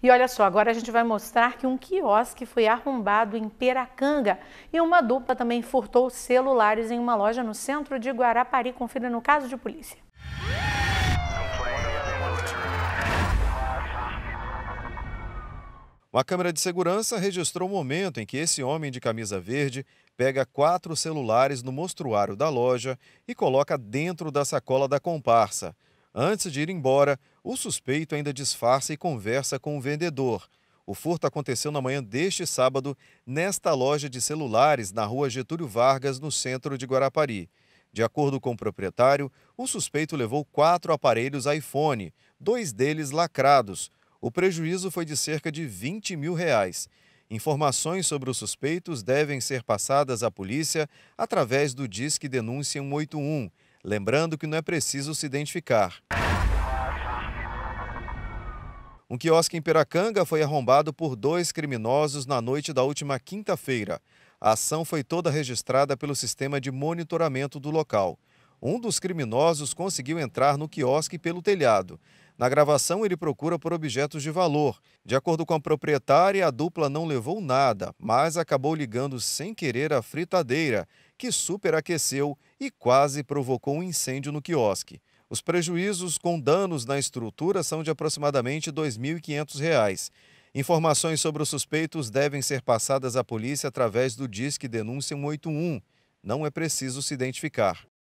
E olha só, agora a gente vai mostrar que um quiosque foi arrombado em Peracanga e uma dupla também furtou celulares em uma loja no centro de Guarapari. Confira no caso de polícia. Uma câmera de segurança registrou o momento em que esse homem de camisa verde pega quatro celulares no mostruário da loja e coloca dentro da sacola da comparsa. Antes de ir embora, o suspeito ainda disfarça e conversa com o vendedor. O furto aconteceu na manhã deste sábado, nesta loja de celulares na rua Getúlio Vargas, no centro de Guarapari. De acordo com o proprietário, o suspeito levou quatro aparelhos iPhone, dois deles lacrados. O prejuízo foi de cerca de 20 mil reais. Informações sobre os suspeitos devem ser passadas à polícia através do Disque Denúncia 181. Lembrando que não é preciso se identificar. Um quiosque em Piracanga foi arrombado por dois criminosos na noite da última quinta-feira. A ação foi toda registrada pelo sistema de monitoramento do local. Um dos criminosos conseguiu entrar no quiosque pelo telhado. Na gravação, ele procura por objetos de valor. De acordo com a proprietária, a dupla não levou nada, mas acabou ligando sem querer a fritadeira, que superaqueceu e quase provocou um incêndio no quiosque. Os prejuízos com danos na estrutura são de aproximadamente R$ 2.500. Informações sobre os suspeitos devem ser passadas à polícia através do Disque Denúncia 181. Não é preciso se identificar.